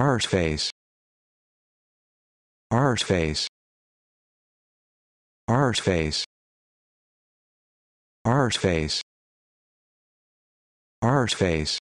R's face. R's face. R's face. R's face. R's face.